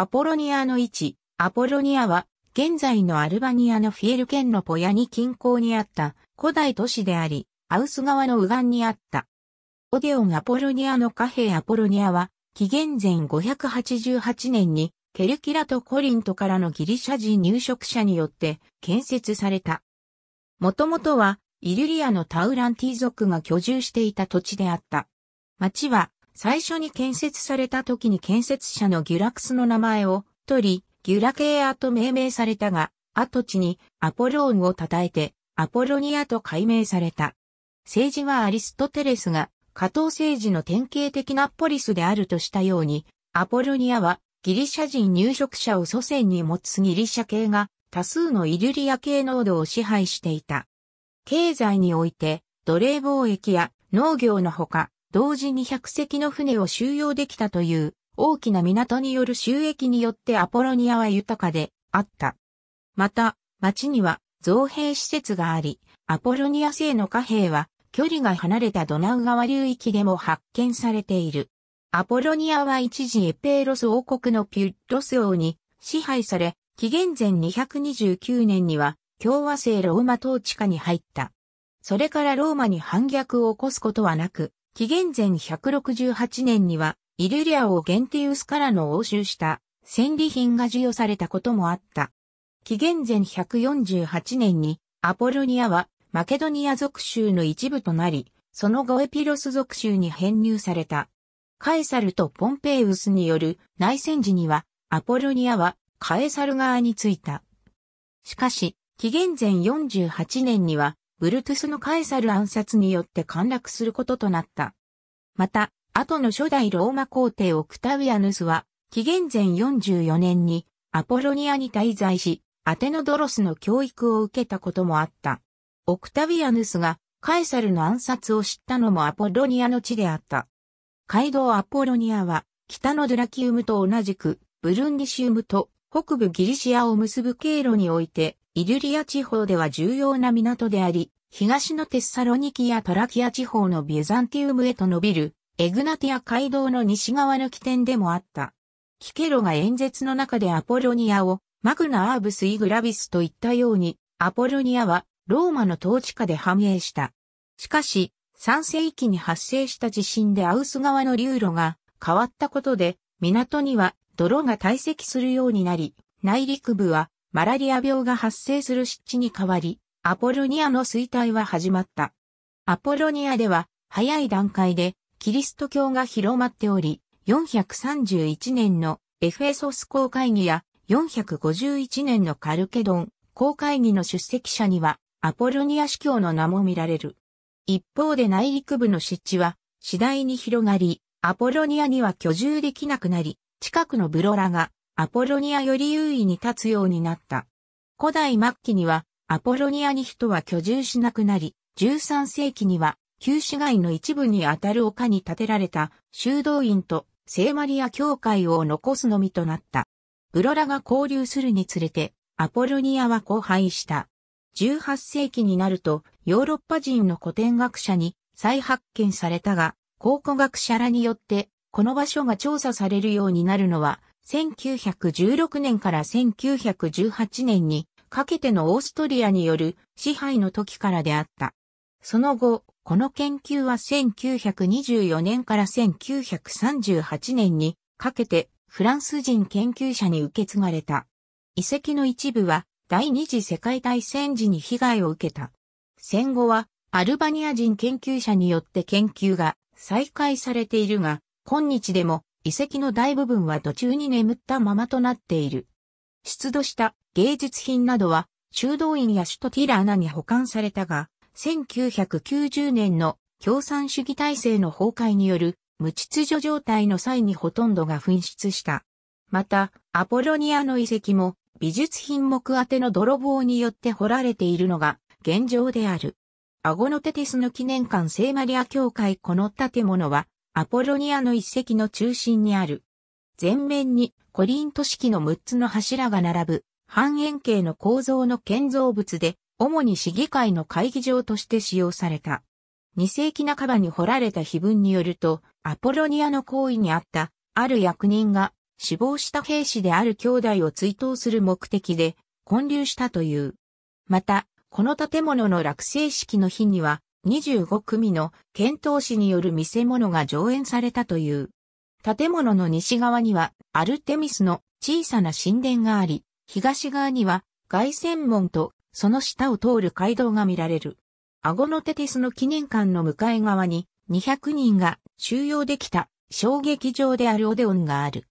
アポロニアの位置、アポロニアは、現在のアルバニアのフィエル県のポヤニ近郊にあった古代都市であり、アウス川の右岸にあった。オデオン・アポロニアの貨幣アポロニアは、紀元前588年に、ケルキラとコリントからのギリシャ人入植者によって建設された。もともとは、イルリアのタウランティ族が居住していた土地であった。町は、最初に建設された時に建設者のギュラクスの名前を取り、ギュラケアと命名されたが、跡地にアポローンを称えて、アポロニアと改名された。政治はアリストテレスが、加藤政治の典型的なポリスであるとしたように、アポロニアはギリシャ人入植者を祖先に持つギリシャ系が多数のイリュリア系濃度を支配していた。経済において奴隷貿易や農業のほか同時に100隻の船を収容できたという大きな港による収益によってアポロニアは豊かであった。また、町には造幣施設があり、アポロニア製の貨幣は距離が離れたドナウ川流域でも発見されている。アポロニアは一時エペーロス王国のピュッロス王に支配され、紀元前229年には共和制ローマ統治下に入った。それからローマに反逆を起こすことはなく、紀元前168年には、イルリアをゲンティウスからの押収した戦利品が授与されたこともあった。紀元前148年にアポロニアはマケドニア属州の一部となり、その後エピロス属州に編入された。カエサルとポンペイウスによる内戦時にはアポロニアはカエサル側についた。しかし、紀元前48年にはブルトゥスのカエサル暗殺によって陥落することとなった。また、後の初代ローマ皇帝オクタウィアヌスは、紀元前44年にアポロニアに滞在し、アテノドロスの教育を受けたこともあった。オクタビアヌスがカエサルの暗殺を知ったのもアポロニアの地であった。街道アポロニアは北のドラキウムと同じくブルンディシウムと北部ギリシアを結ぶ経路においてイリュリア地方では重要な港であり、東のテッサロニキやトラキア地方のビュザンティウムへと伸びる、エグナティア街道の西側の起点でもあった。キケロが演説の中でアポロニアを、マグナ・アーブス・イグラビスと言ったように、アポロニアはローマの統治下で繁栄した。しかし、3世紀に発生した地震でアウス側の流路が変わったことで、港には泥が堆積するようになり、内陸部はマラリア病が発生する湿地に変わり、アポロニアの衰退は始まった。アポロニアでは、早い段階で、キリスト教が広まっており、431年のエフェソス公会議や451年のカルケドン公会議の出席者にはアポロニア司教の名も見られる。一方で内陸部の湿地は次第に広がり、アポロニアには居住できなくなり、近くのブロラがアポロニアより優位に立つようになった。古代末期には、アポロニアに人は居住しなくなり、13世紀には、旧市街の一部にあたる丘に建てられた修道院と聖マリア教会を残すのみとなった。ウロラが交流するにつれて、アポロニアは荒廃した。18世紀になると、ヨーロッパ人の古典学者に再発見されたが、考古学者らによって、この場所が調査されるようになるのは、1916年から1918年にかけてのオーストリアによる支配の時からであった。その後、この研究は1924年から1938年にかけてフランス人研究者に受け継がれた。遺跡の一部は第二次世界大戦時に被害を受けた。戦後はアルバニア人研究者によって研究が再開されているが、今日でも遺跡の大部分は途中に眠ったままとなっている。出土した芸術品などは修道院や首都ティラーナに保管されたが、1990年の共産主義体制の崩壊による無秩序状態の際にほとんどが紛失した。また、アポロニアの遺跡も美術品目宛ての泥棒によって掘られているのが現状である。アゴノテティスの記念館聖マリア教会この建物はアポロニアの一石の中心にある。前面にコリント式の6つの柱が並ぶ半円形の構造の建造物で、主に市議会の会議場として使用された。2世紀半ばに掘られた碑文によると、アポロニアの行為にあった、ある役人が死亡した兵士である兄弟を追悼する目的で、建立したという。また、この建物の落成式の日には、25組の遣唐士による見せ物が上演されたという。建物の西側にはアルテミスの小さな神殿があり、東側には凱旋門とその下を通る街道が見られる。アゴノテテスの記念館の向かい側に200人が収容できた小劇場であるオデオンがある。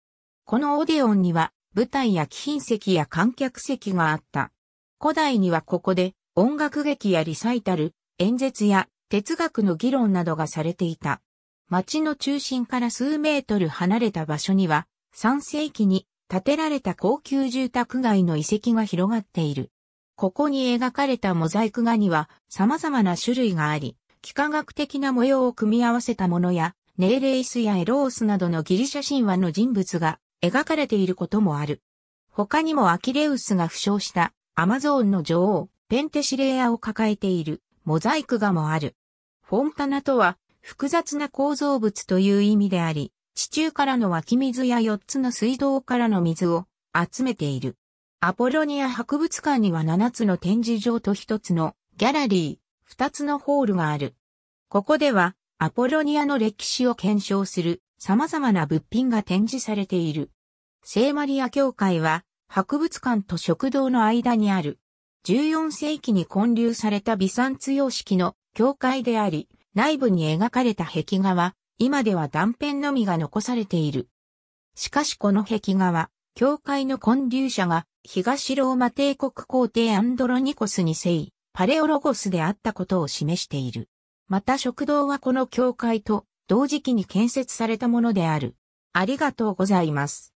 このオデオンには舞台や貴賓席や観客席があった。古代にはここで音楽劇やリサイタル、演説や哲学の議論などがされていた。町の中心から数メートル離れた場所には、3世紀に建てられた高級住宅街の遺跡が広がっている。ここに描かれたモザイク画には様々な種類があり、幾何学的な模様を組み合わせたものや、ネーレイスやエロースなどのギリシャ神話の人物が描かれていることもある。他にもアキレウスが負傷したアマゾーンの女王、ペンテシレアを抱えているモザイク画もある。フォンタナとは複雑な構造物という意味であり、地中からの湧き水や4つの水道からの水を集めている。アポロニア博物館には7つの展示場と1つのギャラリー、2つのホールがある。ここではアポロニアの歴史を検証する様々な物品が展示されている。聖マリア教会は博物館と食堂の間にある14世紀に建立されたビサンツ様式の教会であり、内部に描かれた壁画は、今では断片のみが残されている。しかしこの壁画は、教会の建立者が東ローマ帝国皇帝アンドロニコスせい、パレオロゴスであったことを示している。また食堂はこの教会と同時期に建設されたものである。ありがとうございます。